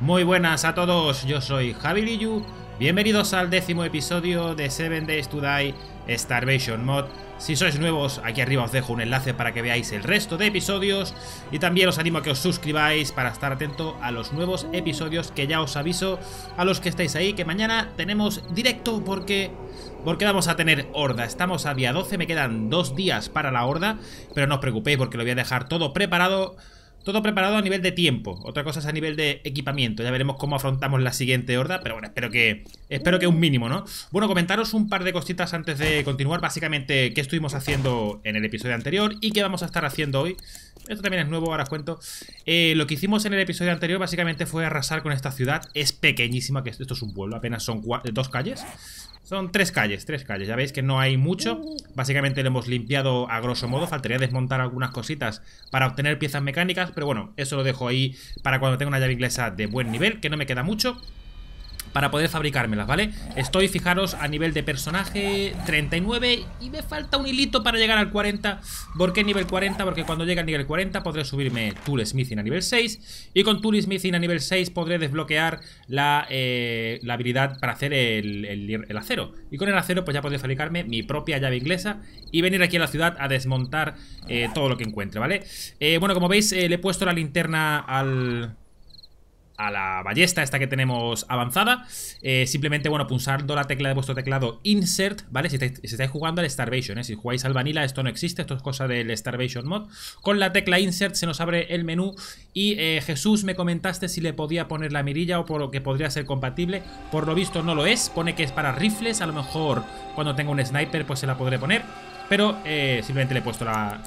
Muy buenas a todos, yo soy Javi Liyu, bienvenidos al décimo episodio de 7 Days to Die Starvation Mod. Si sois nuevos, aquí arriba os dejo un enlace para que veáis el resto de episodios y también os animo a que os suscribáis para estar atento a los nuevos episodios que ya os aviso a los que estáis ahí que mañana tenemos directo porque porque vamos a tener horda. Estamos a día 12, me quedan dos días para la horda, pero no os preocupéis porque lo voy a dejar todo preparado todo preparado a nivel de tiempo. Otra cosa es a nivel de equipamiento. Ya veremos cómo afrontamos la siguiente horda. Pero bueno, espero que espero que un mínimo, ¿no? Bueno, comentaros un par de cositas antes de continuar. Básicamente, qué estuvimos haciendo en el episodio anterior y qué vamos a estar haciendo hoy. Esto también es nuevo, ahora os cuento. Eh, lo que hicimos en el episodio anterior básicamente fue arrasar con esta ciudad. Es pequeñísima, que esto es un pueblo, apenas son dos calles. Son tres calles, tres calles. Ya veis que no hay mucho. Básicamente lo hemos limpiado a grosso modo. Faltaría desmontar algunas cositas para obtener piezas mecánicas. Pero bueno, eso lo dejo ahí para cuando tenga una llave inglesa de buen nivel, que no me queda mucho para poder fabricármelas, ¿vale? Estoy, fijaros, a nivel de personaje 39 y me falta un hilito para llegar al 40. ¿Por qué nivel 40? Porque cuando llegue al nivel 40 podré subirme Tool Smithing a nivel 6 y con Tool Smithing a nivel 6 podré desbloquear la, eh, la habilidad para hacer el, acero. Y con el acero pues ya podré fabricarme mi propia llave inglesa y venir aquí a la ciudad a desmontar eh, todo lo que encuentre, ¿vale? Eh, bueno, como veis le he puesto la linterna al a la ballesta esta que tenemos avanzada. Eh, simplemente, bueno, pulsando la tecla de vuestro teclado Insert, ¿vale? Si estáis, jugando al Starvation, ¿eh? Si jugáis al Vanilla, esto no existe, esto es cosa del Starvation mod. Con la tecla Insert se nos abre el menú y eh, Jesús me comentaste si le podía poner la mirilla o por lo que podría ser compatible. Por lo visto no lo es, pone que es para rifles, a lo mejor cuando tenga un sniper pues se la podré poner. Pero eh, simplemente le he puesto la,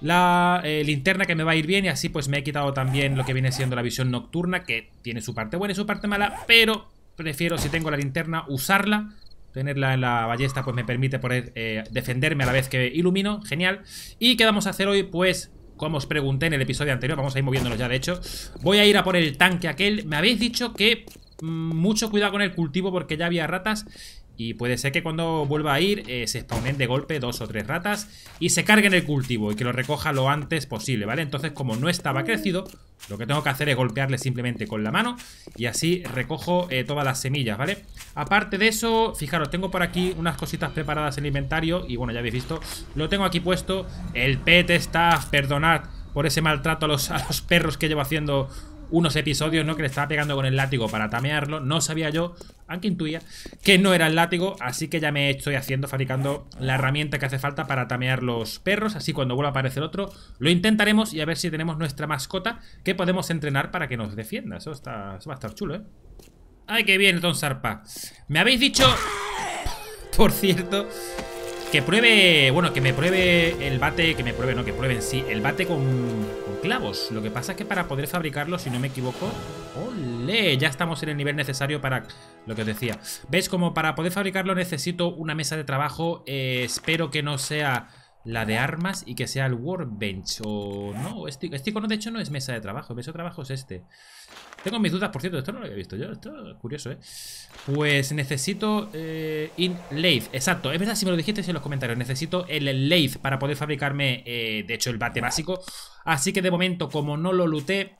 la eh, linterna que me va a ir bien y así pues me he quitado también lo que viene siendo la visión nocturna que tiene su parte buena y su parte mala, pero prefiero si tengo la linterna usarla Tenerla en la ballesta pues me permite poder eh, defenderme a la vez que ilumino, genial Y qué vamos a hacer hoy pues como os pregunté en el episodio anterior, vamos a ir moviéndonos ya de hecho Voy a ir a por el tanque aquel, me habéis dicho que mm, mucho cuidado con el cultivo porque ya había ratas y puede ser que cuando vuelva a ir eh, se spawnen de golpe dos o tres ratas y se carguen el cultivo y que lo recoja lo antes posible, ¿vale? Entonces, como no estaba crecido, lo que tengo que hacer es golpearle simplemente con la mano y así recojo eh, todas las semillas, ¿vale? Aparte de eso, fijaros, tengo por aquí unas cositas preparadas en el inventario y bueno, ya habéis visto, lo tengo aquí puesto, el pet está perdonad por ese maltrato a los, a los perros que llevo haciendo unos episodios, ¿no? Que le estaba pegando con el látigo para tamearlo. No sabía yo, aunque intuía, que no era el látigo. Así que ya me estoy haciendo, fabricando la herramienta que hace falta para tamear los perros. Así cuando vuelva a aparecer otro, lo intentaremos y a ver si tenemos nuestra mascota que podemos entrenar para que nos defienda. Eso, está, eso va a estar chulo, ¿eh? ¡Ay, qué bien, Don Sarpa! Me habéis dicho, por cierto, que pruebe, bueno, que me pruebe el bate, que me pruebe, no, que prueben sí, el bate con clavos. Lo que pasa es que para poder fabricarlo, si no me equivoco... ¡Ole! Ya estamos en el nivel necesario para... Lo que os decía. ¿Veis? Como para poder fabricarlo necesito una mesa de trabajo. Eh, espero que no sea la de armas y que sea el workbench. O no, este, este icono de hecho no es mesa de trabajo. Mesa de trabajo es este. Tengo mis dudas, por cierto, esto no lo había visto yo, esto es curioso, ¿eh? Pues necesito eh, in lathe, exacto, es verdad, si me lo dijisteis en los comentarios, necesito el lathe para poder fabricarme, eh, de hecho, el bate básico. Así que de momento, como no lo luté,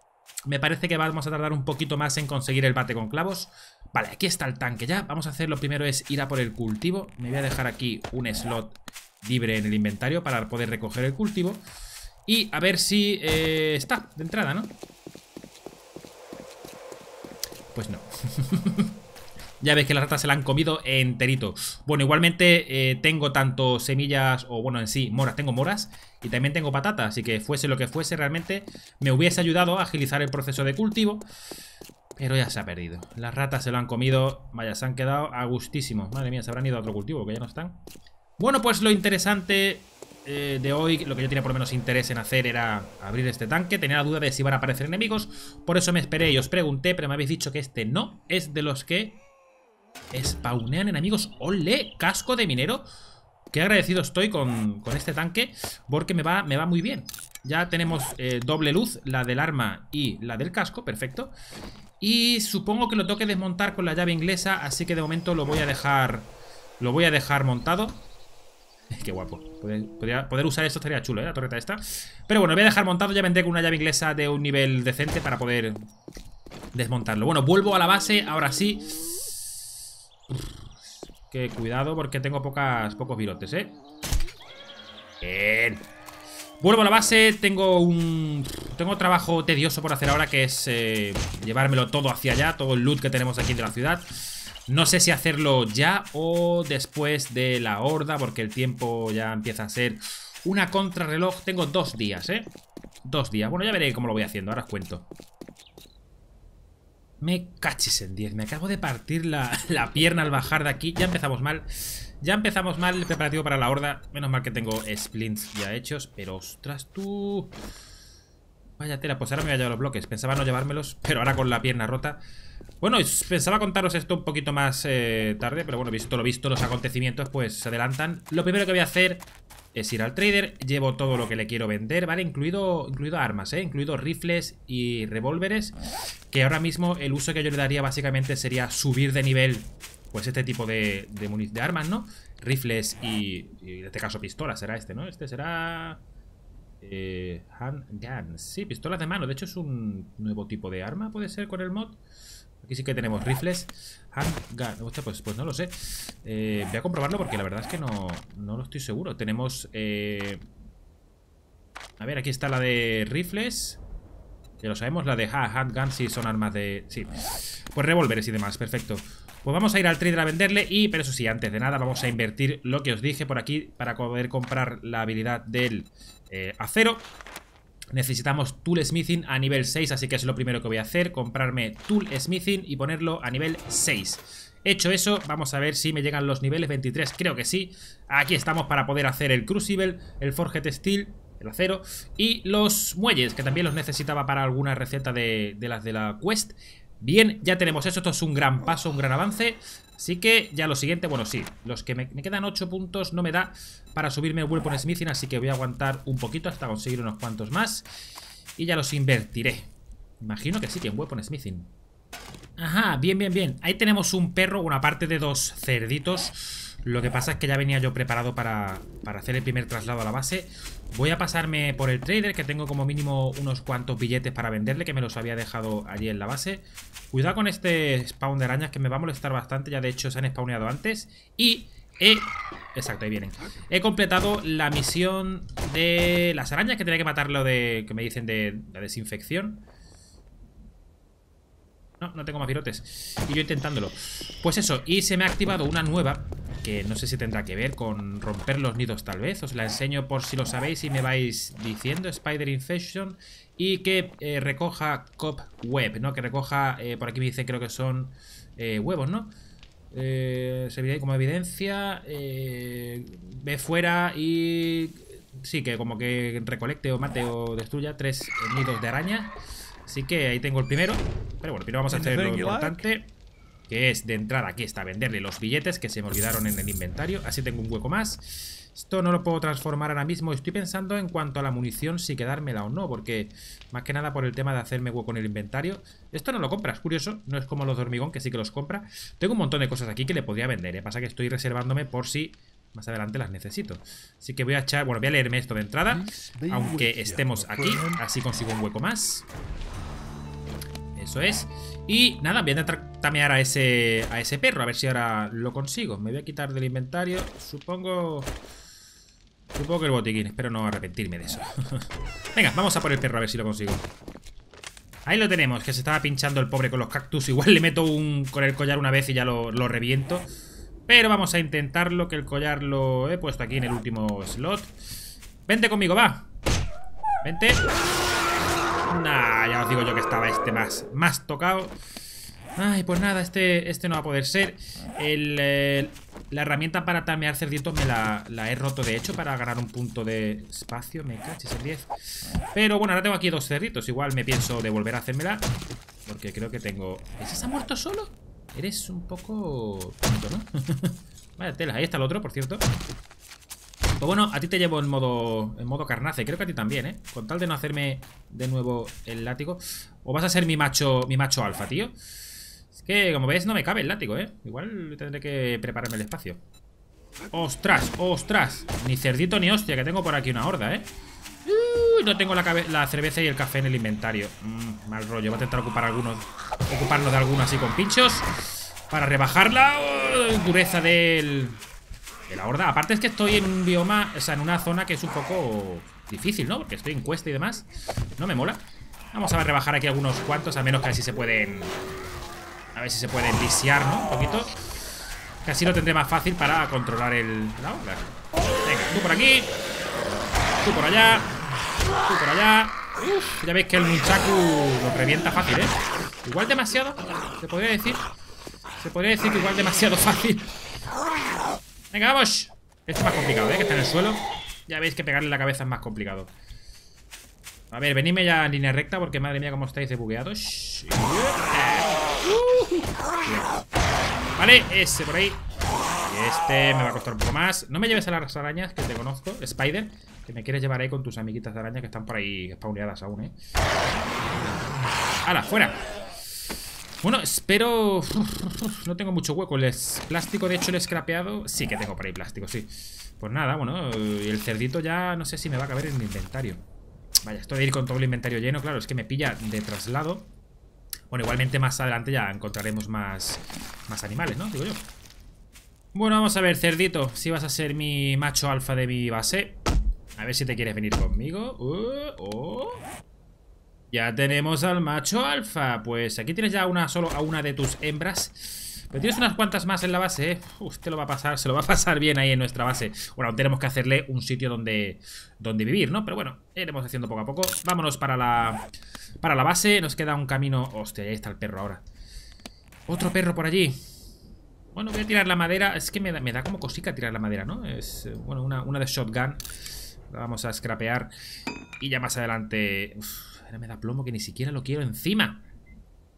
me parece que vamos a tardar un poquito más en conseguir el bate con clavos. Vale, aquí está el tanque ya, vamos a hacer, lo primero es ir a por el cultivo. Me voy a dejar aquí un slot libre en el inventario para poder recoger el cultivo. Y a ver si eh, está de entrada, ¿no? pues no. ya veis que las ratas se la han comido enterito. Bueno, igualmente eh, tengo tanto semillas, o bueno, en sí, moras, tengo moras. Y también tengo patatas. así que fuese lo que fuese realmente me hubiese ayudado a agilizar el proceso de cultivo. Pero ya se ha perdido. Las ratas se lo han comido. Vaya, se han quedado a gustísimo. Madre mía, se habrán ido a otro cultivo, que ya no están. Bueno, pues lo interesante eh, de hoy lo que yo tenía por menos interés en hacer era abrir este tanque. Tenía la duda de si iban a aparecer enemigos, por eso me esperé y os pregunté, pero me habéis dicho que este no es de los que spawnean enemigos. ¡Ole! Casco de minero. Qué agradecido estoy con, este tanque porque me va, me va muy bien. Ya tenemos eh, doble luz, la del arma y la del casco, perfecto. Y supongo que lo toque desmontar con la llave inglesa, así que de momento lo voy a dejar, lo voy a dejar montado. Qué guapo. Poder, podría, poder, usar esto estaría chulo, ¿eh? La torreta esta. Pero bueno, voy a dejar montado. Ya vendré con una llave inglesa de un nivel decente para poder desmontarlo. Bueno, vuelvo a la base. Ahora sí. Qué cuidado porque tengo pocas, pocos virotes, ¿eh? Bien. Vuelvo a la base. Tengo un... Tengo trabajo tedioso por hacer ahora que es eh, llevármelo todo hacia allá. Todo el loot que tenemos aquí de la ciudad. No sé si hacerlo ya o después de la horda, porque el tiempo ya empieza a ser una contrarreloj. Tengo dos días, ¿eh? Dos días. Bueno, ya veré cómo lo voy haciendo, ahora os cuento. Me cachis en 10, me acabo de partir la, la, pierna al bajar de aquí Ya empezamos mal Ya empezamos mal el preparativo para la horda Menos mal que tengo splints ya hechos Pero ostras tú Vaya tela, pues ahora me voy a llevar los bloques Pensaba no llevármelos, pero ahora con la pierna rota bueno, pensaba contaros esto un poquito más eh, tarde, pero bueno, visto lo visto, los acontecimientos pues se adelantan. Lo primero que voy a hacer es ir al trader, llevo todo lo que le quiero vender, ¿vale? Incluido, incluido armas, ¿eh? Incluido rifles y revólveres, que ahora mismo el uso que yo le daría básicamente sería subir de nivel pues este tipo de, de, de armas, ¿no? Rifles y, en este caso pistolas será este, ¿no? Este será... Eh, handguns. Sí, pistolas de mano. De hecho es un nuevo tipo de arma, puede ser, con el mod. Aquí sí que tenemos rifles. Handgun. pues, pues no lo sé. Eh, voy a comprobarlo porque la verdad es que no, no lo estoy seguro. Tenemos... Eh, a ver, aquí está la de rifles. Ya lo sabemos, la de handgun, si son armas de... Sí, pues revólveres y demás, perfecto Pues vamos a ir al trader a venderle y, pero eso sí, antes de nada vamos a invertir lo que os dije por aquí Para poder comprar la habilidad del eh, acero Necesitamos Tool Smithing a nivel 6, así que es lo primero que voy a hacer, comprarme Tool Smithing y ponerlo a nivel 6. Hecho eso, vamos a ver si me llegan los niveles 23, creo que sí. Aquí estamos para poder hacer el Crucible, el Forget Steel, el acero y los muelles, que también los necesitaba para alguna receta de, de las de la quest. Bien, ya tenemos eso, esto es un gran paso, un gran avance Así que ya lo siguiente, bueno sí Los que me, quedan 8 puntos no me da Para subirme el Weapon Smithing Así que voy a aguantar un poquito hasta conseguir unos cuantos más Y ya los invertiré Imagino que sí, que en Weapon Smithing Ajá, bien, bien, bien Ahí tenemos un perro, una parte de dos cerditos Lo que pasa es que ya venía yo preparado para, para hacer el primer traslado a la base Voy a pasarme por el trader, que tengo como mínimo unos cuantos billetes para venderle, que me los había dejado allí en la base. Cuidado con este spawn de arañas, que me va a molestar bastante. Ya, de hecho, se han spawneado antes. Y he... Exacto, ahí vienen. He completado la misión de las arañas, que tenía que matarlo de... Que me dicen de la desinfección. No, no tengo más pirotes Y yo intentándolo. Pues eso, y se me ha activado una nueva, que no sé si tendrá que ver con romper los nidos tal vez. Os la enseño por si lo sabéis y me vais diciendo. Spider Infection. Y que eh, recoja Cop Web, ¿no? Que recoja, eh, por aquí me dice, creo que son eh, huevos, ¿no? se como evidencia. ve fuera y... Sí, que como que recolecte o mate o destruya tres nidos de araña. Así que ahí tengo el primero. Pero bueno, primero vamos a hacer lo ¿eh? importante. Que es de entrada, aquí está, venderle los billetes que se me olvidaron en el inventario. Así tengo un hueco más. Esto no lo puedo transformar ahora mismo. Estoy pensando en cuanto a la munición, si quedármela o no. Porque más que nada por el tema de hacerme hueco en el inventario. Esto no lo compras, curioso. No es como los hormigón, que sí que los compra. Tengo un montón de cosas aquí que le podría vender. ¿eh? Pasa que estoy reservándome por si más adelante las necesito. Así que voy a echar... Bueno, voy a leerme esto de entrada. Aunque estemos aquí. Así consigo un hueco más. Eso es. Y nada, voy a intentar tamear a ese, a ese perro. A ver si ahora lo consigo. Me voy a quitar del inventario. Supongo... Supongo que el botiquín. Espero no arrepentirme de eso. Venga, vamos a por el perro a ver si lo consigo. Ahí lo tenemos, que se estaba pinchando el pobre con los cactus. Igual le meto un con el collar una vez y ya lo, lo reviento. Pero vamos a intentarlo, que el collar lo he puesto aquí en el último slot. Vente conmigo, va. Vente. Nah, ya os digo yo que estaba este más, más tocado. Ay, pues nada, este, este no va a poder ser. Eh, la herramienta para tamear cerditos me la, la, he roto, de hecho, para ganar un punto de espacio. Me caches el 10. Pero bueno, ahora tengo aquí dos cerditos. Igual me pienso de volver a hacérmela. Porque creo que tengo... ¿Ese se ha muerto solo? Eres un poco... Tonto, ¿no? Vaya tela, ahí está el otro, por cierto Pues bueno, a ti te llevo en modo en modo carnace Creo que a ti también, ¿eh? Con tal de no hacerme de nuevo el látigo O vas a ser mi macho mi macho alfa, tío Es que, como ves, no me cabe el látigo, ¿eh? Igual tendré que prepararme el espacio ¡Ostras! ¡Ostras! Ni cerdito ni hostia, que tengo por aquí una horda, ¿eh? Uy, no tengo la, cerveza y el café en el inventario mm, Mal rollo, voy a intentar ocupar algunos ocuparnos de alguno así con pinchos Para rebajar la dureza del, de la horda Aparte es que estoy en un bioma, o sea, en una zona que es un poco difícil, ¿no? Porque estoy en cuesta y demás No me mola Vamos a rebajar aquí algunos cuantos, a menos que así se pueden... A ver si se pueden lisiar, ¿no? Un poquito así lo tendré más fácil para controlar el... la horda Venga, tú por aquí Tú por allá Tú por allá Uf, ya veis que el muchaku lo revienta fácil, ¿eh? Igual demasiado, se podría decir. Se podría decir que igual demasiado fácil. Venga, vamos. Esto es más complicado, ¿eh? Que está en el suelo. Ya veis que pegarle la cabeza es más complicado. A ver, venidme ya en línea recta porque madre mía cómo estáis bugueados Vale, ese por ahí. Y este me va a costar un poco más. No me lleves a las arañas que te conozco, Spider. Que me quieres llevar ahí con tus amiguitas de araña que están por ahí spawneadas aún, ¿eh? ¡Hala, fuera! Bueno, espero... No tengo mucho hueco. El plástico, de hecho, el escrapeado. Sí que tengo por ahí plástico, sí. Pues nada, bueno, eh, el cerdito ya no sé si me va a caber en mi inventario. Vaya, esto de ir con todo el inventario lleno, claro, es que me pilla de traslado. Bueno, igualmente más adelante ya encontraremos más, más animales, ¿no? Digo yo. Bueno, vamos a ver, cerdito, si vas a ser mi macho alfa de mi base. A ver si te quieres venir conmigo. Uh, oh. Ya tenemos al macho alfa. Pues aquí tienes ya una solo a una de tus hembras. Pero tienes unas cuantas más en la base, ¿eh? Usted lo va a pasar, se lo va a pasar bien ahí en nuestra base. Bueno, tenemos que hacerle un sitio donde, donde vivir, ¿no? Pero bueno, iremos haciendo poco a poco. Vámonos para la, para la base. Nos queda un camino... Hostia, ahí está el perro ahora. Otro perro por allí. Bueno, voy a tirar la madera. Es que me da, como cosica tirar la madera, ¿no? Es, eh, bueno, una, una de shotgun. La vamos a scrapear. Y ya más adelante... Ahora me da plomo que ni siquiera lo quiero encima.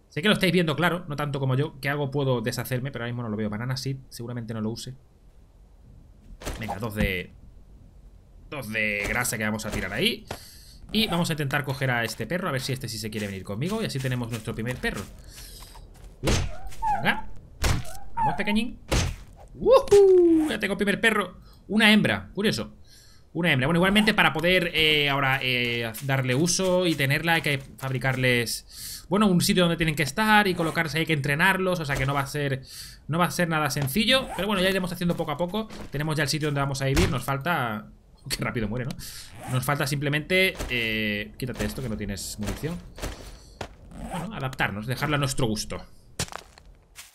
Sé que lo estáis viendo, claro, no tanto como yo. Que algo puedo deshacerme, pero ahora mismo no lo veo. Banana sí seguramente no lo use. Venga, dos de... Dos de grasa que vamos a tirar ahí. Y vamos a intentar coger a este perro, a ver si este sí se quiere venir conmigo. Y así tenemos nuestro primer perro. Venga. Vamos, pequeñín. Ya tengo primer perro. Una hembra, curioso. Una hembra. Bueno, igualmente para poder eh, ahora eh, darle uso y tenerla hay que fabricarles, bueno, un sitio donde tienen que estar y colocarse, hay que entrenarlos, o sea que no va a ser no va a ser nada sencillo, pero bueno, ya iremos haciendo poco a poco. Tenemos ya el sitio donde vamos a vivir, nos falta Qué rápido muere, ¿no? Nos falta simplemente eh, Quítate esto que no tienes munición Bueno, adaptarnos, dejarla a nuestro gusto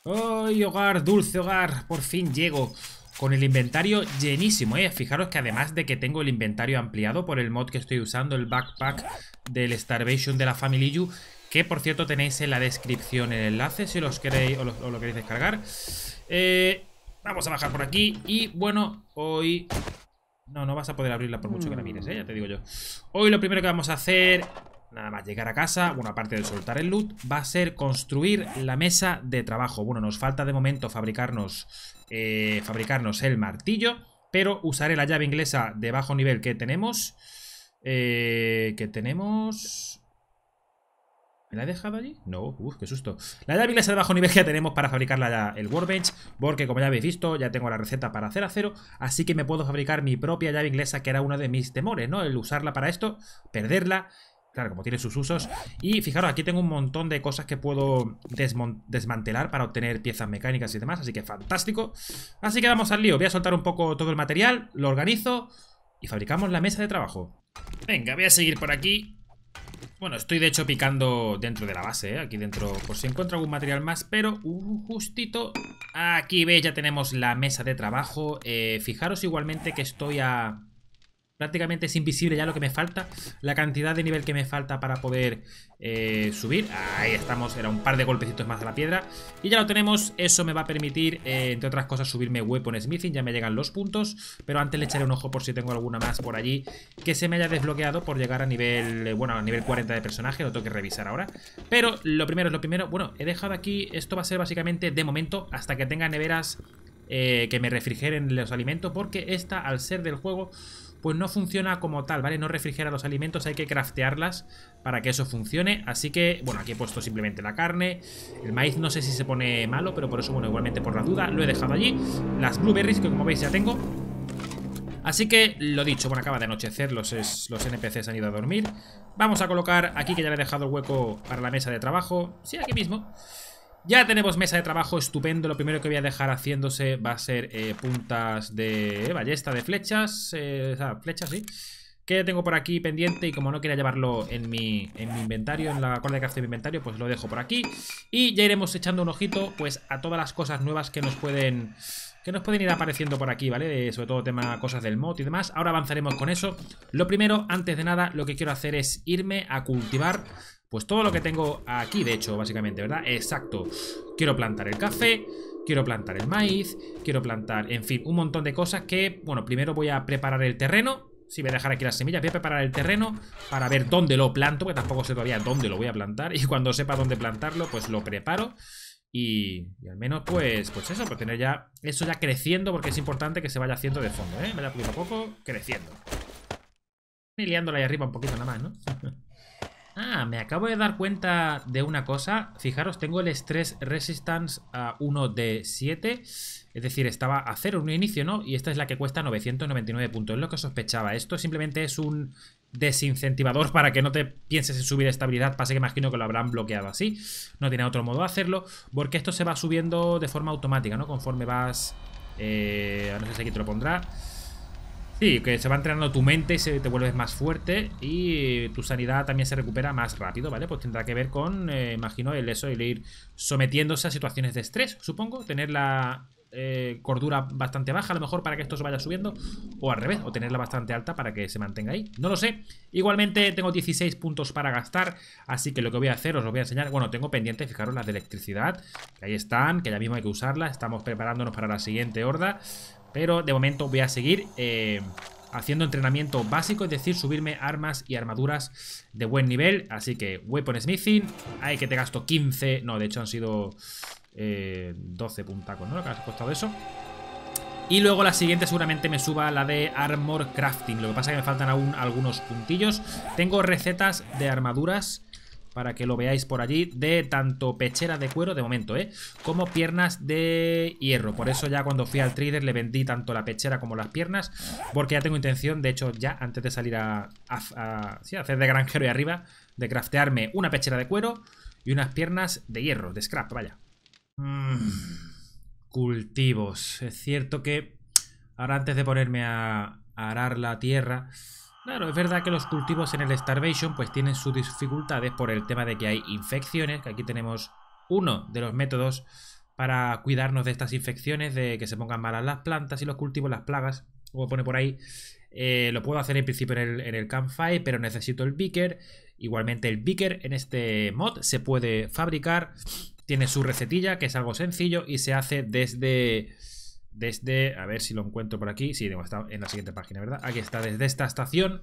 ¡Ay, hogar, dulce hogar! Por fin llego con el inventario llenísimo, ¿eh? Fijaros que además de que tengo el inventario ampliado por el mod que estoy usando, el backpack del Starvation de la Family You, que por cierto tenéis en la descripción el enlace si los queréis o, lo queréis descargar. Eh, vamos a bajar por aquí y bueno, hoy... No, no vas a poder abrirla por mucho que la mires, ¿eh? ya te digo yo. Hoy lo primero que vamos a hacer nada más llegar a casa, bueno, aparte de soltar el loot, va a ser construir la mesa de trabajo. Bueno, nos falta de momento fabricarnos, eh, fabricarnos el martillo, pero usaré la llave inglesa de bajo nivel que tenemos. Eh, que tenemos... ¿Me la he dejado allí? No, uff, qué susto La llave inglesa de bajo nivel que tenemos para fabricarla la, el workbench Porque como ya habéis visto, ya tengo la receta para hacer acero Así que me puedo fabricar mi propia llave inglesa Que era uno de mis temores, ¿no? El usarla para esto, perderla claro, como tiene sus usos. Y fijaros, aquí tengo un montón de cosas que puedo desmantelar para obtener piezas mecánicas y demás, así que fantástico. Así que vamos al lío, voy a soltar un poco todo el material, lo organizo y fabricamos la mesa de trabajo. Venga, voy a seguir por aquí. Bueno, estoy de hecho picando dentro de la base, ¿eh? aquí dentro, por si encuentro algún material más, pero un uh, justito aquí veis ya tenemos la mesa de trabajo. Eh, fijaros igualmente que estoy a Prácticamente es invisible ya lo que me falta. La cantidad de nivel que me falta para poder eh, subir. Ahí estamos. Era un par de golpecitos más de la piedra. Y ya lo tenemos. Eso me va a permitir, eh, entre otras cosas, subirme Weapon Smithing. Ya me llegan los puntos. Pero antes le echaré un ojo por si tengo alguna más por allí. Que se me haya desbloqueado por llegar a nivel... Eh, bueno, a nivel 40 de personaje. Lo tengo que revisar ahora. Pero lo primero es lo primero. Bueno, he dejado aquí... Esto va a ser básicamente de momento hasta que tenga neveras... que me refrigeren los alimentos porque esta al ser del juego pues no funciona como tal, ¿vale? No refrigera los alimentos, hay que craftearlas para que eso funcione. Así que, bueno, aquí he puesto simplemente la carne. El maíz no sé si se pone malo, pero por eso, bueno, igualmente por la duda, lo he dejado allí. Las blueberries, que como veis ya tengo, Así que, lo dicho, bueno, acaba de anochecer los, NPCs han ido a dormir Vamos a colocar aquí que ya le he dejado el hueco para la mesa de trabajo Sí, aquí mismo ya tenemos mesa de trabajo estupendo. Lo primero que voy a dejar haciéndose va a ser eh, puntas de ballesta, de flechas. Eh, o sea, flechas, sí. Que tengo por aquí pendiente y como no quería llevarlo en mi, en mi inventario, en la cuerda de de mi inventario, pues lo dejo por aquí. Y ya iremos echando un ojito pues a todas las cosas nuevas que nos pueden que nos pueden ir apareciendo por aquí, ¿vale? sobre todo tema cosas del mod y demás. Ahora avanzaremos con eso. Lo primero, antes de nada, lo que quiero hacer es irme a cultivar pues todo lo que tengo aquí, de hecho, básicamente, ¿verdad? Exacto. Quiero plantar el café, quiero plantar el maíz, quiero plantar, en fin, un montón de cosas que, bueno, primero voy a preparar el terreno. Si voy a dejar aquí las semillas, voy a preparar el terreno para ver dónde lo planto, porque tampoco sé todavía dónde lo voy a plantar. Y cuando sepa dónde plantarlo, pues lo preparo. Y, al menos, pues, pues eso, pues tener ya eso ya creciendo, porque es importante que se vaya haciendo de fondo, ¿eh? a poco creciendo. Y ahí arriba un poquito nada más, ¿no? Ah, me acabo de dar cuenta de una cosa. Fijaros, tengo el Stress Resistance a 1 de 7. Es decir, estaba a 0 en un inicio, ¿no? Y esta es la que cuesta 999 puntos. Es lo que sospechaba. Esto simplemente es un desincentivador para que no te pienses en subir estabilidad. Pase que imagino que lo habrán bloqueado así. No tiene otro modo de hacerlo. Porque esto se va subiendo de forma automática, ¿no? Conforme vas... Eh, a no sé si aquí te lo pondrá que se va entrenando tu mente y se, te vuelves más fuerte y tu sanidad también se recupera más rápido, ¿vale? Pues tendrá que ver con, eh, imagino, el eso, el ir sometiéndose a situaciones de estrés, supongo, tener la eh, cordura bastante baja a lo mejor para que esto se vaya subiendo o al revés, o tenerla bastante alta para que se mantenga ahí, no lo sé. Igualmente tengo 16 puntos para gastar, así que lo que voy a hacer os lo voy a enseñar. Bueno, tengo pendiente, fijaros, las de electricidad, que ahí están, que ya mismo hay que usarlas, estamos preparándonos para la siguiente horda. Pero de momento voy a seguir eh, haciendo entrenamiento básico, es decir, subirme armas y armaduras de buen nivel. Así que weapon smithing, hay que te gasto 15, no, de hecho han sido 12 eh, puntacos, ¿no? Lo que has costado eso. Y luego la siguiente seguramente me suba la de Armor Crafting. Lo que pasa es que me faltan aún algunos puntillos. Tengo recetas de armaduras para que lo veáis por allí, de tanto pechera de cuero de momento, ¿eh? Como piernas de hierro. Por eso ya cuando fui al trader le vendí tanto la pechera como las piernas, porque ya tengo intención, de hecho ya antes de salir a, hacer de granjero y arriba, de craftearme una pechera de cuero y unas piernas de hierro, de scrap, vaya. Mm, cultivos. Es cierto que ahora antes de ponerme a arar la tierra... Claro, es verdad que los cultivos en el Starvation pues tienen sus dificultades por el tema de que hay infecciones, que aquí tenemos uno de los métodos para cuidarnos de estas infecciones, de que se pongan malas las plantas y los cultivos, las plagas, como pone por ahí. Eh, lo puedo hacer en principio en el, en el campfire, pero necesito el beaker. Igualmente el beaker en este mod se puede fabricar, tiene su recetilla, que es algo sencillo, y se hace desde desde, a ver si lo encuentro por aquí, sí, está en la siguiente página, ¿verdad? Aquí está, desde esta estación,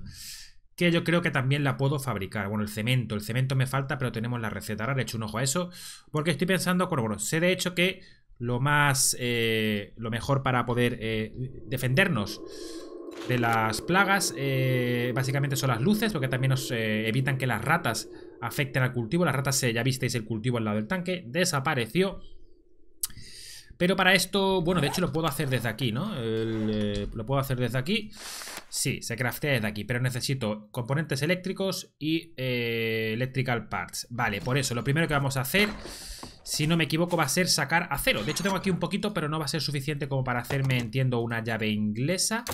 que yo creo que también la puedo fabricar. Bueno, el cemento, el cemento me falta, pero tenemos la receta, ahora le echo un ojo a eso, porque estoy pensando, bueno, bueno sé de hecho que lo más, eh, lo mejor para poder eh, defendernos de las plagas eh, básicamente son las luces, porque también nos evitan que las ratas afecten al cultivo. Las ratas, ya visteis el cultivo al lado del tanque, desapareció. Pero para esto, bueno, de hecho lo puedo hacer desde aquí, ¿no? Eh, lo puedo hacer desde aquí. Sí, se craftea desde aquí, pero necesito componentes eléctricos y eh, electrical parts. Vale, por eso, lo primero que vamos a hacer, si no me equivoco, va a ser sacar acero. De hecho, tengo aquí un poquito, pero no va a ser suficiente como para hacerme, entiendo, una llave inglesa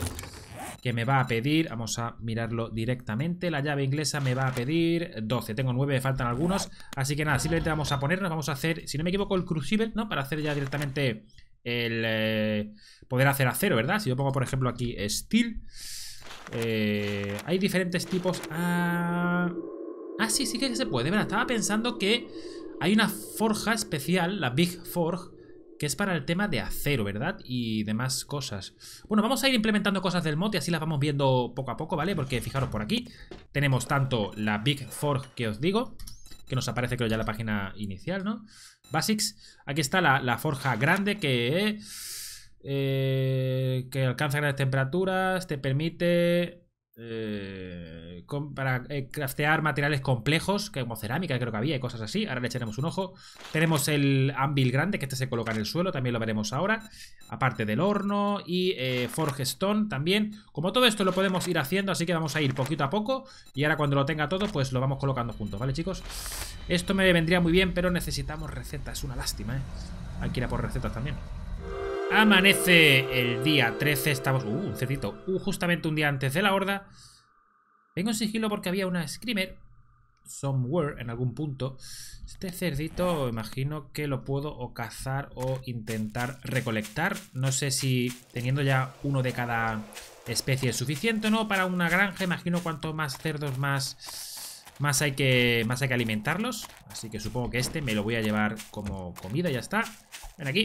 que me va a pedir, vamos a mirarlo directamente, la llave inglesa me va a pedir 12, tengo 9, faltan algunos, así que nada, simplemente vamos a ponernos, vamos a hacer, si no me equivoco, el crucible, ¿no? Para hacer ya directamente el eh, poder hacer acero, ¿verdad? Si yo pongo, por ejemplo, aquí steel, eh, hay diferentes tipos... Ah, ah, sí, sí que se puede, ¿verdad? Estaba pensando que hay una forja especial, la Big Forge, que es para el tema de acero, ¿verdad? Y demás cosas. Bueno, vamos a ir implementando cosas del mod y así las vamos viendo poco a poco, ¿vale? Porque fijaros por aquí, tenemos tanto la Big Forge que os digo, que nos aparece creo ya la página inicial, ¿no? Basics, aquí está la, forja grande que... Eh, que alcanza grandes temperaturas, te permite eh, para eh, craftear materiales complejos, como cerámica creo que había y cosas así. Ahora le echaremos un ojo. Tenemos el anvil grande, que este se coloca en el suelo, también lo veremos ahora. Aparte del horno y eh, forge stone también. Como todo esto lo podemos ir haciendo, así que vamos a ir poquito a poco. Y ahora cuando lo tenga todo, pues lo vamos colocando juntos, ¿vale chicos? Esto me vendría muy bien, pero necesitamos recetas, es una lástima, ¿eh? Hay que ir a por recetas también. Amanece el día 13, estamos... Uh, un cerdito. Uh, justamente un día antes de la horda. Vengo a sigilo porque había una screamer. Somewhere, en algún punto. Este cerdito, imagino que lo puedo o cazar o intentar recolectar. No sé si teniendo ya uno de cada especie es suficiente o no para una granja. Imagino cuanto más cerdos, más, más, hay que, más hay que alimentarlos. Así que supongo que este me lo voy a llevar como comida, ya está. Ven aquí.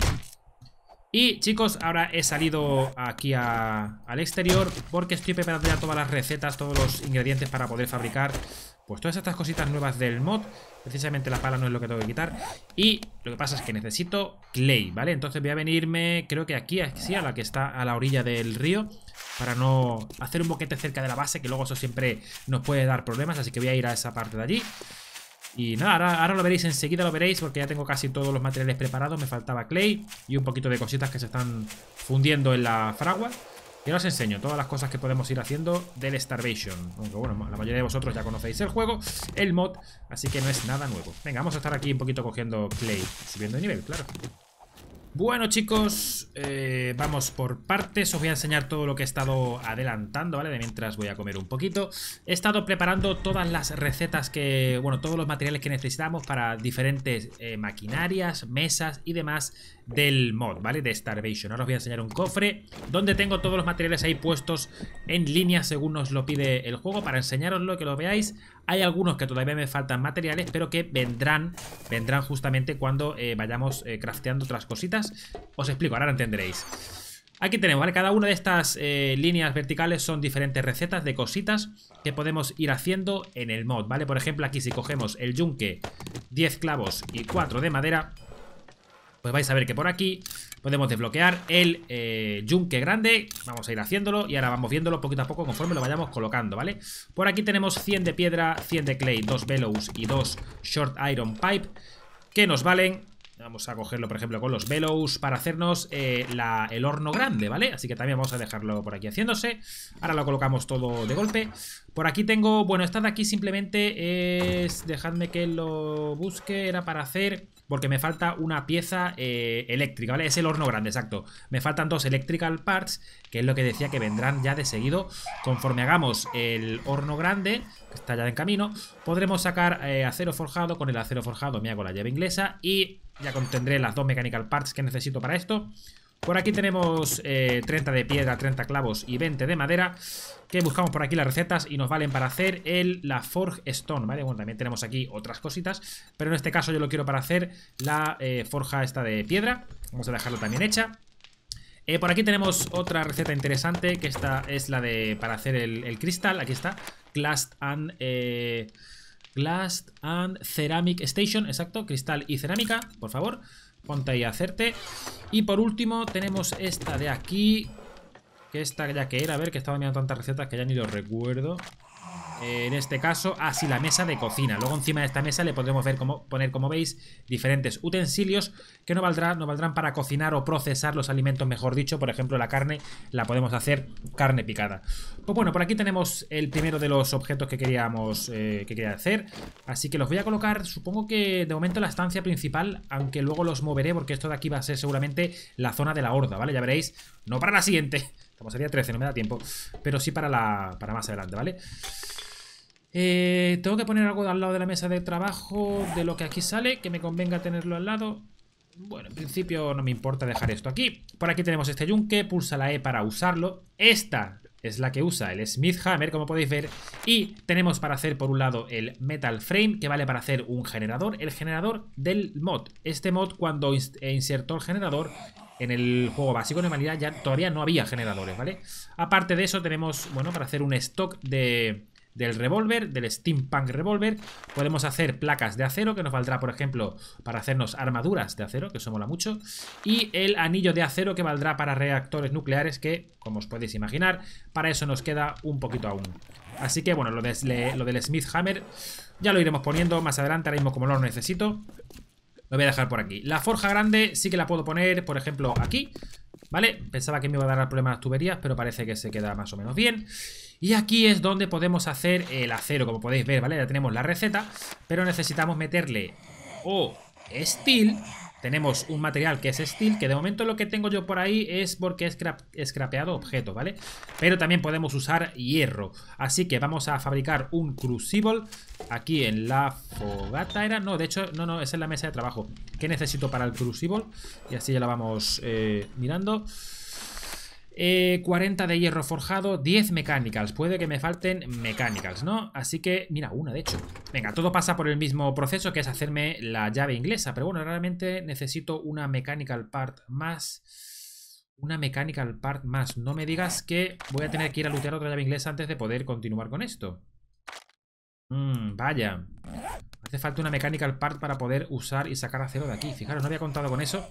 Y chicos, ahora he salido aquí al exterior porque estoy preparando ya todas las recetas, todos los ingredientes para poder fabricar pues todas estas cositas nuevas del mod. Precisamente la pala no es lo que tengo que quitar. Y lo que pasa es que necesito clay, ¿vale? Entonces voy a venirme, creo que aquí, sí, a la que está a la orilla del río para no hacer un boquete cerca de la base, que luego eso siempre nos puede dar problemas, así que voy a ir a esa parte de allí. Y nada, ahora, lo veréis, enseguida lo veréis porque ya tengo casi todos los materiales preparados. Me faltaba clay y un poquito de cositas que se están fundiendo en la fragua. Y ahora os enseño todas las cosas que podemos ir haciendo del Starvation. Aunque bueno, la mayoría de vosotros ya conocéis el juego, el mod, así que no es nada nuevo. Venga, vamos a estar aquí un poquito cogiendo clay, subiendo de nivel, claro. Bueno chicos, eh, vamos por partes Os voy a enseñar todo lo que he estado adelantando, ¿vale? De mientras voy a comer un poquito He estado preparando todas las recetas que... Bueno, todos los materiales que necesitamos para diferentes eh, maquinarias, mesas y demás del mod, ¿vale? De Starvation Ahora os voy a enseñar un cofre donde tengo todos los materiales ahí puestos en línea según nos lo pide el juego Para enseñaroslo, que lo veáis Hay algunos que todavía me faltan materiales, pero que vendrán, vendrán justamente cuando eh, vayamos crafteando otras cositas os explico, ahora lo entenderéis. Aquí tenemos, ¿vale? Cada una de estas eh, líneas verticales son diferentes recetas de cositas que podemos ir haciendo en el mod, ¿vale? Por ejemplo, aquí si cogemos el yunque, 10 clavos y 4 de madera, pues vais a ver que por aquí podemos desbloquear el eh, yunque grande. Vamos a ir haciéndolo y ahora vamos viéndolo poquito a poco conforme lo vayamos colocando, ¿vale? Por aquí tenemos 100 de piedra, 100 de clay, 2 bellows y 2 short iron pipe que nos valen Vamos a cogerlo, por ejemplo, con los bellows para hacernos eh, el horno grande, ¿vale? Así que también vamos a dejarlo por aquí haciéndose. Ahora lo colocamos todo de golpe. Por aquí tengo... Bueno, esta de aquí simplemente es... Dejadme que lo busque. Era para hacer porque me falta una pieza eh, eléctrica, ¿vale? Es el horno grande, exacto. Me faltan dos electrical parts, que es lo que decía que vendrán ya de seguido. Conforme hagamos el horno grande, que está ya en camino, podremos sacar eh, acero forjado. Con el acero forjado me hago la llave inglesa y ya contendré las dos mechanical parts que necesito para esto. Por aquí tenemos 30 eh, de piedra, 30 clavos y 20 de madera Que buscamos por aquí las recetas y nos valen para hacer el, la Forge Stone, ¿vale? Bueno, también tenemos aquí otras cositas Pero en este caso yo lo quiero para hacer la eh, forja esta de piedra Vamos a dejarlo también hecha eh, por aquí tenemos otra receta interesante Que esta es la de para hacer el, cristal Aquí está Glass and... Glass and Ceramic Station Exacto, cristal y cerámica, por favor Ponte ahí a hacerte. Y por último tenemos esta de aquí. Que esta ya que era, a ver, que estaba mirando tantas recetas que ya ni lo recuerdo. Eh, en este caso, así la mesa de cocina. Luego encima de esta mesa le podremos ver como, poner, como veis, diferentes utensilios que nos valdrán, no valdrán para cocinar o procesar los alimentos, mejor dicho. Por ejemplo, la carne la podemos hacer carne picada. Pues bueno, por aquí tenemos el primero de los objetos que queríamos eh, que quería hacer. Así que los voy a colocar, supongo que de momento la estancia principal, aunque luego los moveré porque esto de aquí va a ser seguramente la zona de la horda, ¿vale? Ya veréis, no para la siguiente. Estamos a 13, no me da tiempo. Pero sí para la. para más adelante, ¿vale? vale eh, tengo que poner algo al lado de la mesa de trabajo de lo que aquí sale, que me convenga tenerlo al lado. Bueno, en principio no me importa dejar esto aquí. Por aquí tenemos este yunque, pulsa la E para usarlo. Esta es la que usa el Smith Hammer, como podéis ver. Y tenemos para hacer, por un lado, el Metal Frame, que vale para hacer un generador. El generador del mod. Este mod, cuando eh, insertó el generador en el juego básico, de manera, ya todavía no había generadores, ¿vale? Aparte de eso, tenemos, bueno, para hacer un stock de del revólver, del steampunk revólver. Podemos hacer placas de acero, que nos valdrá, por ejemplo, para hacernos armaduras de acero, que eso mola mucho. Y el anillo de acero, que valdrá para reactores nucleares, que, como os podéis imaginar, para eso nos queda un poquito aún. Así que, bueno, lo, lo del Smith Hammer ya lo iremos poniendo más adelante, ahora mismo como no lo necesito. Lo voy a dejar por aquí. La forja grande sí que la puedo poner, por ejemplo, aquí. ¿Vale? Pensaba que me iba a dar problemas las tuberías, pero parece que se queda más o menos bien. Y aquí es donde podemos hacer el acero, como podéis ver, ¿vale? Ya tenemos la receta, pero necesitamos meterle o steel tenemos un material que es steel, que de momento lo que tengo yo por ahí es porque es scrapeado objetos, ¿vale? Pero también podemos usar hierro. Así que vamos a fabricar un crucible aquí en la fogata, ¿era? No, de hecho, no, no, esa es la mesa de trabajo. que necesito para el crucible? Y así ya la vamos eh, mirando. 40 eh, de hierro forjado, 10 mechanicals. Puede que me falten mechanicals, ¿no? Así que, mira, una de hecho. Venga, todo pasa por el mismo proceso que es hacerme la llave inglesa. Pero bueno, realmente necesito una mechanical part más. Una mechanical part más. No me digas que voy a tener que ir a lutear otra llave inglesa antes de poder continuar con esto. Mmm, vaya. Hace falta una mechanical part para poder usar y sacar acero de aquí. Fijaros, no había contado con eso.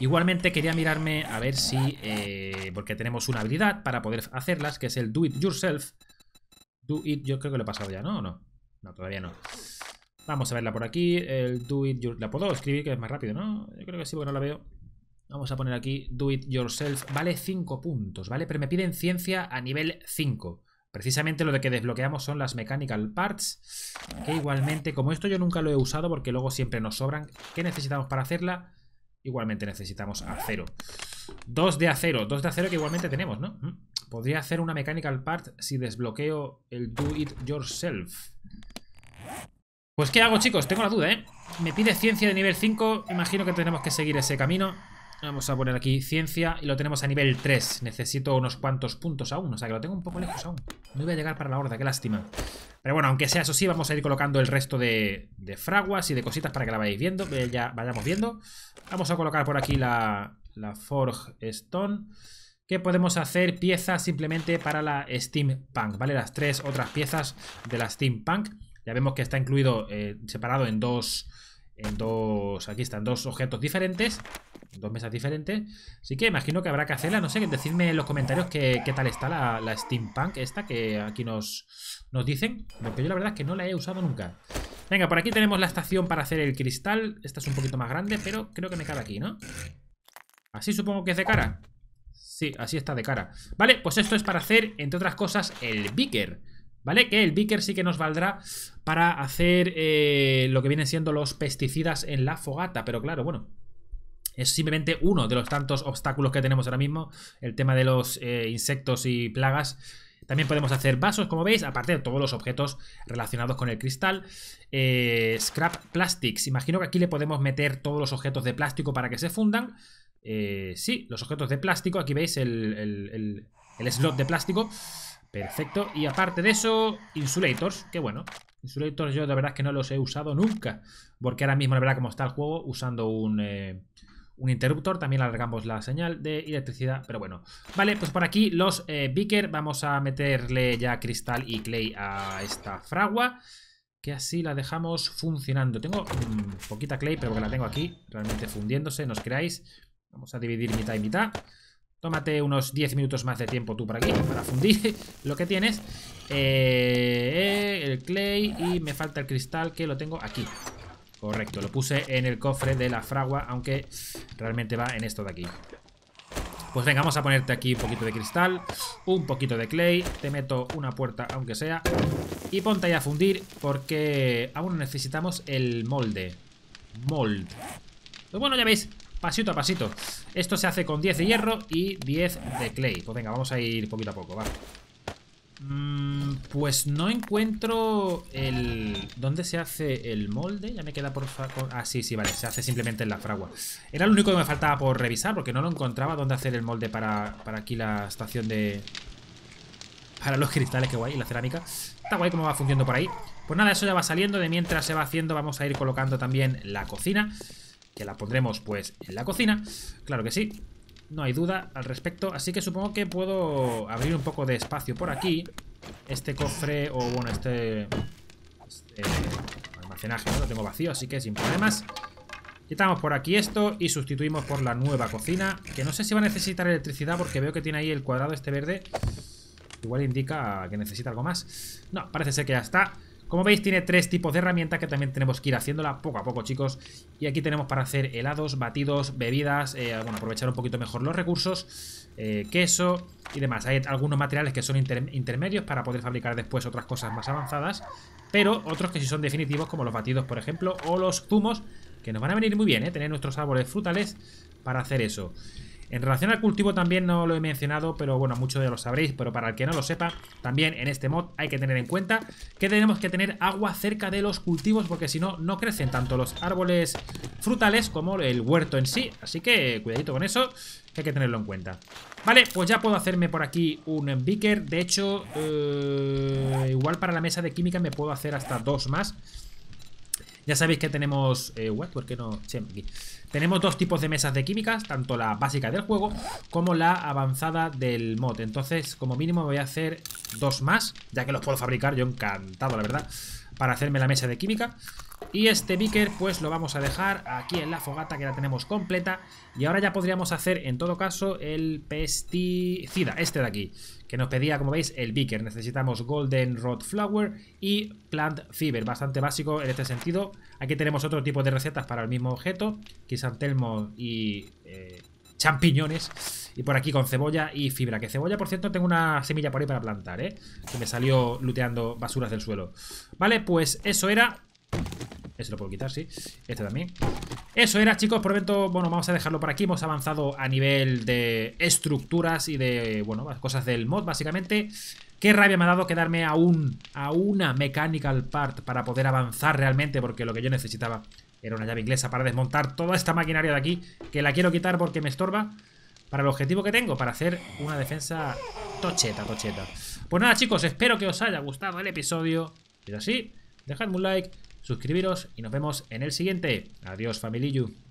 Igualmente quería mirarme a ver si... Eh, porque tenemos una habilidad para poder hacerlas, que es el Do It Yourself. Do It... Yo creo que lo he pasado ya, ¿no? ¿O no? No, todavía no. Vamos a verla por aquí. El Do It Yourself. La puedo escribir que es más rápido, ¿no? Yo creo que sí, bueno, no la veo. Vamos a poner aquí Do It Yourself. Vale 5 puntos, ¿vale? Pero me piden ciencia a nivel 5. Precisamente lo de que desbloqueamos son las mechanical parts. Que igualmente, como esto yo nunca lo he usado porque luego siempre nos sobran. ¿Qué necesitamos para hacerla? igualmente necesitamos acero. Dos de acero, dos de acero que igualmente tenemos, ¿no? Mm. Podría hacer una mechanical part si desbloqueo el do it yourself. Pues ¿qué hago, chicos? Tengo la duda, ¿eh? Me pide ciencia de nivel 5, imagino que tenemos que seguir ese camino. Vamos a poner aquí ciencia y lo tenemos a nivel 3. Necesito unos cuantos puntos aún, o sea que lo tengo un poco lejos aún. No iba a llegar para la horda, qué lástima. Pero bueno, aunque sea eso sí, vamos a ir colocando el resto de, fraguas y de cositas para que la vayáis viendo, que ya vayamos viendo. Vamos a colocar por aquí la, la Forge Stone que podemos hacer piezas simplemente para la Steampunk, ¿vale? Las tres otras piezas de la Steampunk. Ya vemos que está incluido, eh, separado en dos, en dos, aquí están dos objetos diferentes dos mesas diferentes. Así que imagino que habrá que hacerla. No sé, decidme en los comentarios qué, qué tal está la, steampunk esta que aquí nos, nos dicen. Porque yo la verdad es que no la he usado nunca. Venga, por aquí tenemos la estación para hacer el cristal. Esta es un poquito más grande, pero creo que me cabe aquí, ¿no? Así supongo que es de cara. Sí, así está de cara. Vale, pues esto es para hacer, entre otras cosas, el beaker. ¿Vale? Que el beaker sí que nos valdrá para hacer eh, lo que vienen siendo los pesticidas en la fogata. Pero claro, bueno, es simplemente uno de los tantos obstáculos que tenemos ahora mismo, el tema de los eh, insectos y plagas. También podemos hacer vasos, como veis, aparte de todos los objetos relacionados con el cristal. Eh, scrap plastics. Imagino que aquí le podemos meter todos los objetos de plástico para que se fundan. Eh, sí, los objetos de plástico. Aquí veis el, slot de plástico. Perfecto. Y aparte de eso, insulators. Qué bueno. Insulators yo de verdad que no los he usado nunca. Porque ahora mismo, la verdad, como está el juego, usando un un interruptor, también alargamos la señal de electricidad, pero bueno. Vale, pues por aquí los eh, beaker, vamos a meterle ya cristal y clay a esta fragua, que así la dejamos funcionando. Tengo mm, poquita clay, pero que la tengo aquí, realmente fundiéndose, no os creáis. Vamos a dividir mitad y mitad. Tómate unos 10 minutos más de tiempo tú por aquí para fundir lo que tienes. Eh, el clay y me falta el cristal que lo tengo aquí. Correcto, lo puse en el cofre de la fragua, aunque realmente va en esto de aquí. Pues venga, vamos a ponerte aquí un poquito de cristal, un poquito de clay, te meto una puerta aunque sea, y ponte ahí a fundir porque aún necesitamos el molde. Mold. Pues bueno, ya veis, pasito a pasito. Esto se hace con 10 de hierro y 10 de clay. Pues venga, vamos a ir poquito a poco, va. Mm, pues no encuentro el... ¿Dónde se hace el molde? Ya me queda por... favor Ah, sí, sí, vale. Se hace simplemente en la fragua. Era lo único que me faltaba por revisar porque no lo encontraba dónde hacer el molde para, aquí la estación de... Para los cristales, que guay, y la cerámica. Está guay cómo va funcionando por ahí. Pues nada, eso ya va saliendo. De mientras se va haciendo, vamos a ir colocando también la cocina. Que la pondremos, pues, en la cocina. Claro que sí. No hay duda al respecto, así que supongo que puedo abrir un poco de espacio por aquí. Este cofre, o bueno, este, este, almacenaje, ¿no? Lo tengo vacío, así que sin problemas. Quitamos por aquí esto y sustituimos por la nueva cocina, que no sé si va a necesitar electricidad porque veo que tiene ahí el cuadrado este verde. Igual indica que necesita algo más. No, parece ser que ya está. Como veis tiene tres tipos de herramientas que también tenemos que ir haciéndola poco a poco chicos Y aquí tenemos para hacer helados, batidos, bebidas, eh, bueno aprovechar un poquito mejor los recursos eh, Queso y demás Hay algunos materiales que son intermedios para poder fabricar después otras cosas más avanzadas Pero otros que sí son definitivos como los batidos por ejemplo o los zumos Que nos van a venir muy bien, ¿eh? tener nuestros árboles frutales para hacer eso en relación al cultivo también no lo he mencionado, pero bueno, muchos de lo sabréis, pero para el que no lo sepa, también en este mod hay que tener en cuenta que tenemos que tener agua cerca de los cultivos porque si no, no crecen tanto los árboles frutales como el huerto en sí, así que cuidadito con eso, que hay que tenerlo en cuenta. Vale, pues ya puedo hacerme por aquí un beaker, de hecho, eh, igual para la mesa de química me puedo hacer hasta dos más. Ya sabéis que tenemos... Eh, what? ¿Por qué no? Sí, aquí. Tenemos dos tipos de mesas de químicas, tanto la básica del juego como la avanzada del mod. Entonces, como mínimo voy a hacer dos más, ya que los puedo fabricar, yo encantado, la verdad, para hacerme la mesa de química. Y este beaker, pues lo vamos a dejar aquí en la fogata que la tenemos completa Y ahora ya podríamos hacer en todo caso el pesticida, este de aquí Que nos pedía como veis el beaker. Necesitamos Golden Rod Flower y Plant Fever Bastante básico en este sentido Aquí tenemos otro tipo de recetas para el mismo objeto Quisantelmo y... Eh, champiñones y por aquí con cebolla y fibra. Que cebolla, por cierto, tengo una semilla por ahí para plantar, ¿eh? Que me salió luteando basuras del suelo. Vale, pues eso era. Ese lo puedo quitar, sí. Este también. Eso era, chicos. Por evento, bueno, vamos a dejarlo por aquí. Hemos avanzado a nivel de estructuras y de, bueno, cosas del mod, básicamente. Qué rabia me ha dado quedarme a, a una mechanical part para poder avanzar realmente, porque lo que yo necesitaba era una llave inglesa para desmontar toda esta maquinaria de aquí, que la quiero quitar porque me estorba para el objetivo que tengo, para hacer una defensa tocheta, tocheta. Pues nada, chicos, espero que os haya gustado el episodio. y así, dejadme un like, suscribiros y nos vemos en el siguiente. Adiós, familiyu.